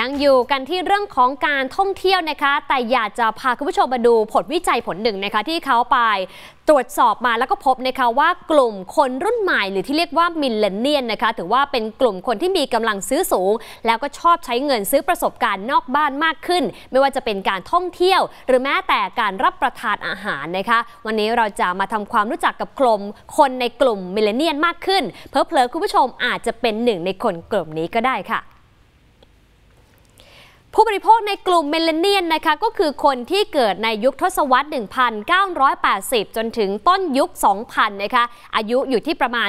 ยังอยู่กันที่เรื่องของการท่องเที่ยวนะคะ แต่อยากจะพาคุณผู้ชมมาดูผลวิจัยผลหนึ่งนะคะที่เขาไป ตรวจสอบมาแล้วก็พบนะคะว่ากลุ่มคนรุ่นใหม่หรือที่เรียกว่ามิลเลนเนียนนะคะถือว่าเป็นกลุ่มคนที่มีกำลังซื้อสูง แล้วก็ชอบใช้เงินซื้อประสบการณ์นอกบ้านมากขึ้น ไม่ว่าจะเป็นการท่องเที่ยว หรือแม้แต่การรับประทานอาหารนะคะ วันนี้เราจะมาทำความรู้จักกับกลุ่มคนในกลุ่มมิลเลนเนียนมากขึ้นเพอเพลคุณผู้ชมอาจจะเป็นหนึ่งในคนกลุ่มนี้ก็ได้ค่ะผู้บริโภคในกลุ่มเมลเลนเนียนนะคะก็คือคนที่เกิดในยุคทศวรรษ 1980 จนถึงต้นยุค 2000นะคะอายุอยู่ที่ประมาณ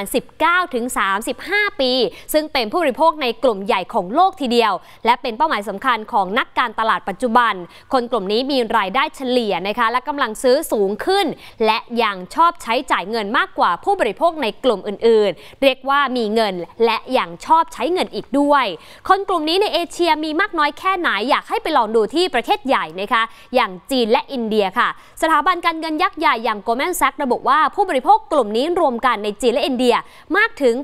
19-35 ปี ซึ่งเป็นผู้บริโภคในกลุ่มใหญ่ของโลกทีเดียว และเป็นเป้าหมายสำคัญของนักการตลาดปัจจุบัน คนกลุ่มนี้มีรายได้เฉลี่ยนะคะและกำลังซื้อสูงขึ้น และยังชอบใช้จ่ายเงินมากกว่าผู้บริโภคในกลุ่มอื่นๆ เรียกว่ามีเงินและยังชอบใช้เงินอีกด้วย คนกลุ่มนี้ในเอเชียมีมากน้อยแค่ไหนอยากให้ไปลองดูที่ประเทศใหญ่นะคะอย่างจีนและอินเดียค่ะ สถาบันการเงินยักษ์ใหญ่อย่าง Goldman Sachs ระบุว่าผู้บริโภคกลุ่มนี้รวมกันในจีนและอินเดียมากถึง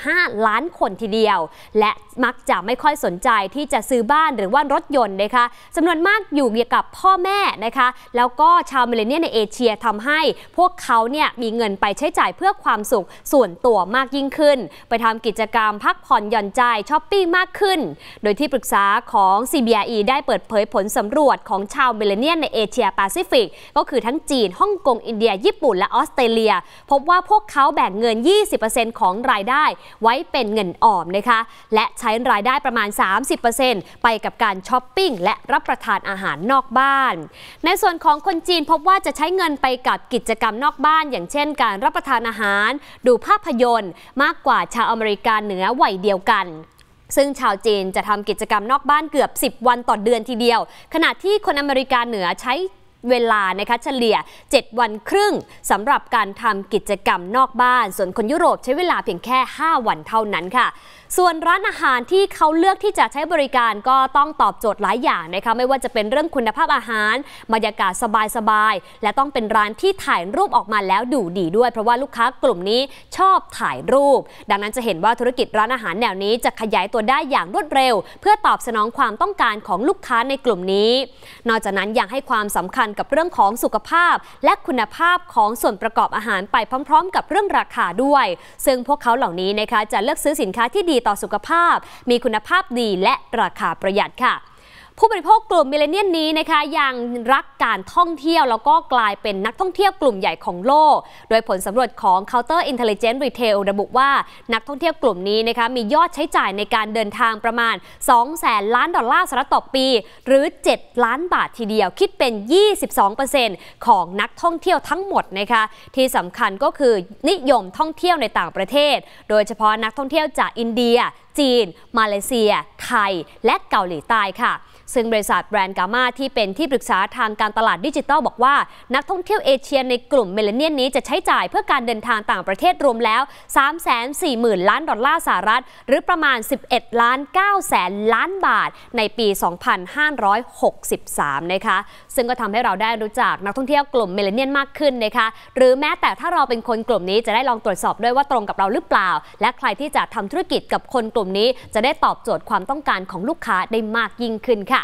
845 ล้านคนทีเดียว และมักจะไม่ค่อยสนใจที่จะซื้อบ้านหรือว่ารถยนต์นะคะจำนวนมากอยู่เกี่ยวกับพ่อแม่นะคะแล้วก็ชาวเมลเนียในเอเชียทำให้พวกเขาเนี่ยมีเงินไปใช้จ่ายเพื่อความสุขส่วนตัวมากยิ่งขึ้น ไปทำกิจกรรม พักผ่อนหย่อนใจช้อปปิ้งมากขึ้น โดยที่ปรึกษาของ CBRE ได้เปิดเผยผลสำรวจของชาวเมลเนียนในเอเชียแปซิฟิก ก็คือทั้งจีนฮ่องกงอินเดียญี่ปุ่นและออสเตรเลีย พบว่าพวกเขาแบ่งเงิน 20%ของรายได้ไว้เป็นเงินออมนะคะและใช้รายได้ประมาณ 30%ไปกับการช้อปปิ้งและรับประทานอาหารนอกบ้าน ในส่วนของคนจีนพบว่าจะใช้เงินไปกับกิจกรรมนอกบ้าน อย่างเช่นการรับประทานอาหาร ดูภาพยนตร์ มากกว่าชาวอเมริกันเหนือวัยเดียวกันซึ่งชาวจีนจะทำกิจกรรมนอกบ้านเกือบ 10 วันต่อเดือนทีเดียว ขณะที่คนอเมริกาเหนือใช้เวลานะคะเฉลี่ย 7 วันครึ่งสำหรับการทำกิจกรรมนอกบ้าน ส่วนคนยุโรปใช้เวลาเพียงแค่ 5 วันเท่านั้นค่ะส่วนร้านอาหารที่เขาเลือกที่จะใช้บริการ ก็ต้องตอบโจทย์หลายอย่างนะคะไม่ว่าจะเป็นเรื่องคุณภาพอาหาร บรรยากาศสบายๆ และต้องเป็นร้านที่ถ่ายรูปออกมาแล้วดูดีด้วย เพราะว่าลูกค้ากลุ่มนี้ชอบถ่ายรูป ดังนั้นจะเห็นว่าธุรกิจร้านอาหารแนวนี้จะขยายตัวได้อย่างรวดเร็ว เพื่อตอบสนองความต้องการของลูกค้าในกลุ่มนี้ นอกจากนั้นยังให้ความสำคัญกับเรื่องของสุขภาพ และคุณภาพของส่วนประกอบอาหารไปพร้อมๆ กับเรื่องราคาด้วย ซึ่งพวกเขาเหล่านี้นะคะ จะเลือกซื้อสินค้าที่ดีต่อสุขภาพ มีคุณภาพดีและราคาประหยัดค่ะผู้บริโภคกลุ่มมิเลเนียนนี้นะคะยังรักการท่องเที่ยว แล้วก็กลายเป็นนักท่องเที่ยวกลุ่มใหญ่ของโลก โดยผลสำรวจของ Counter Intelligence Retail ระบุว่านักท่องเที่ยวกลุ่มนี้นะคะมียอดใช้จ่ายในการเดินทางประมาณ 2 แสนล้านดอลลาร์สหรัฐต่อปี หรือ 7 ล้านบาททีเดียวคิดเป็น 22%ของนักท่องเที่ยวทั้งหมดนะคะที่สำคัญก็คือนิยมท่องเที่ยวในต่างประเทศ โดยเฉพาะนักท่องเที่ยวจากอินเดียจีน มาเลเซีย ไทย และเกาหลีใต้ค่ะ ซึ่งบริษัทแบรนด์กามาที่เป็นที่ปรึกษาทางการตลาดดิจิทัลบอกว่า นักท่องเที่ยวเอเชีย ในกลุ่มเมลเนียนนี้จะใช้จ่ายเพื่อการเดินทางต่างประเทศรวมแล้ว 340,000ล้านดอลลาร์สหรัฐ หรือประมาณ 11ล้าน9แสนล้านบาท ในปี 2563 นะคะ ซึ่งก็ทำให้เราได้รู้จักนักท่องเที่ยวกลุ่มเมลเนียนมากขึ้นนะคะ หรือแม้แต่ถ้าเราเป็นคนกลุ่มนี้จะได้ลองตรวจสอบด้วยว่าตรงกับเราหรือเปล่า และใครที่จะทำธุรกิจกับคนกลุ่มลุ่มนี้จะได้ตอบโจทย์ความต้องการของลูกค้าได้มากยิ่งขึ้นค่ะ